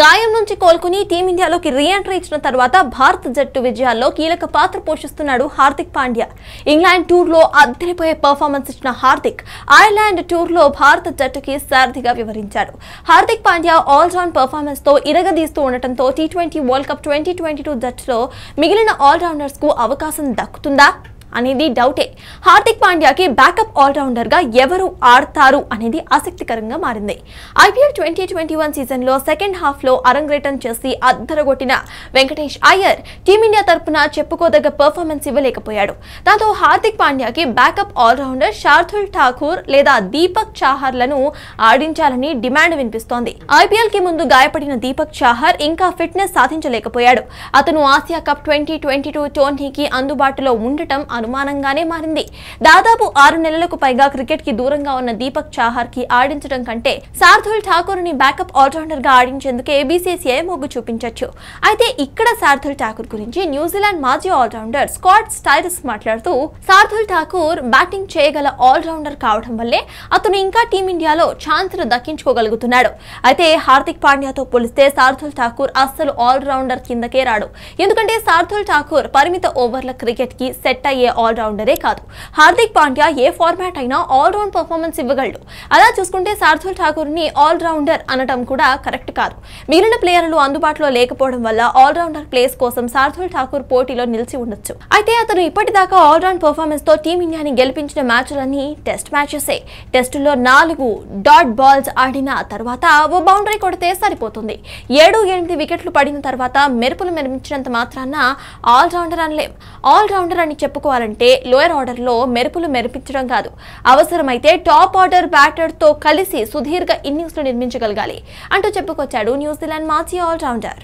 గాయం నుంచి కోలుకుని టీమిండియాలోకి రీఎంట్రీ ఇచ్చిన తర్వాత భారత జట్టు విజయాల్లో కీలక పాత్ర పోషిస్తున్నాడు హార్దిక్ పాండ్యా ఇంగ్లాండ్ టూర్లో అద్దరిపోయే పర్ఫార్మెన్స్ ఇచ్చిన హార్దిక్ ఐర్లాండ్ టూర్లో భారత జట్టుకి సారథిగా వివరించాడు హార్దిక్ పాండ్యా ఆల్రౌండ్ పర్ఫార్మెన్స్తో ఇరగదీస్తూ ఉండటంతో T twenty world cup twenty twenty two జట్టులో మిగిలిన ఆల్రౌండర్స్కు అవకాశం దక్కుతుందా అనేది డౌటే హార్దిక్ పాండ్యాకి బ్యాకప్ ఆల్రౌండర్గా ఎవరు ఆడతారు అనేది ఆసక్తికరంగా మారింది ఐపీఎల్ ట్వంటీ ట్వంటీ వన్ సీజన్లో సెకండ్ హాఫ్లో అరంగ్రేటం చేసి అద్దరగొట్టిన వెంకటేష్ అయ్యర్ టీమిండియా తరపున చెప్పుకోదగ్గ పర్ఫార్మెన్స్ ఇవ్వలేకపోయాడు దాంతో హార్దిక్ పాండ్యాకి బ్యాకప్ ఆల్రౌండర్ షార్థుల్ ఠాకూర్ లేదా దీపక్ చాహర్లను ఆడించాలని డిమాండ్ వినిపిస్తోంది ఐపీఎల్ కి ముందు గాయపడిన దీపక్ చాహర్ ఇంకా ఫిట్నెస్ సాధించలేకపోయాడు అతను Asia cup twenty twenty two టోర్నీకి అందుబాటులో ఉండటం అనుమానంగానే మారింది దాదాపు ఆరు నెలలకు పైగా క్రికెట్ కి దూరంగా ఉన్న దీపక్ చాహార్ కి ఆడించడం కంటే శార్దుల్ ఠాకూర్ ని బ్యాకప్ ఆల్రౌండర్ గా ఆడించేందుకే బీసీసీఐ మొగ్గు చూపించొచ్చు అయితే ఇక్కడ శార్దుల్ ఠాకూర్ గురించి న్యూజిలాండ్ మాజీ ఆల్రౌండర్ స్కాట్ స్టైరస్ మాట్లాడుతూ శార్దుల్ ఠాకూర్ బ్యాటింగ్ చేయగల ఆల్రౌండర్ కావడం వల్లే అతను ఇంకా టీమిండియాలో ఛాన్స్ ను దక్కించుకోగలుగుతున్నాడు అయితే హార్దిక్ పాండ్యాతో పోలిస్తే శార్దుల్ ఠాకూర్ అస్సలు ఆల్రౌండర్ కిందకే రాడు ఎందుకంటే శార్దుల్ ఠాకూర్ పరిమిత ఓవర్ల క్రికెట్ కి సెట్ అయ్యే ఆల్రౌండరే కాదు హార్దిక్ పాండ్యా ఏ ఫార్మాట్ అయినా ఆల్రౌండ్ పర్ఫార్మెన్స్ ఇవ్వగలడు అలా చూసుకుంటే శార్దుల్ ఠాకూర్ని ఆల్రౌండర్ అనటం కూడా కరెక్ట్ కాదు మిగిలిన ప్లేయర్లు అందుబాటులో లేకపోవడం వల్ల ఆల్రౌండర్ ప్లేస్ కోసం శార్దుల్ ఠాకూర్ పోటీలో నిలిచి ఉండొచ్చు అయితే అతను ఇప్పటిదాకా ఆల్రౌండ్ పర్ఫార్మెన్స్ తో టీమిండియాని గెలిపించిన మ్యాచ్లన్నీ టెస్ట్ మ్యాచెసే టెస్టులో నాలుగు డాట్ బాల్స్ ఆడిన తర్వాత ఓ బౌండరీ కొడితే సరిపోతుంది ఏడు ఎనిమిది వికెట్లు పడిన తర్వాత మెరుపులు మెరిపించినంత మాత్రాన ఆల్రౌండర్ అనలేం ఆల్రౌండర్ అని చెప్పుకోవాలంటే లోయర్ ఆర్డర్లో మెరుపులు మెరిపించడం కాదు అవసరమైతే టాప్ ఆర్డర్ బ్యాటర్తో కలిసి సుదీర్ఘ ఇన్నింగ్స్ను నిర్మించగలగాలి అంటూ చెప్పుకొచ్చాడు న్యూజిలాండ్ మాజీ ఆల్రౌండర్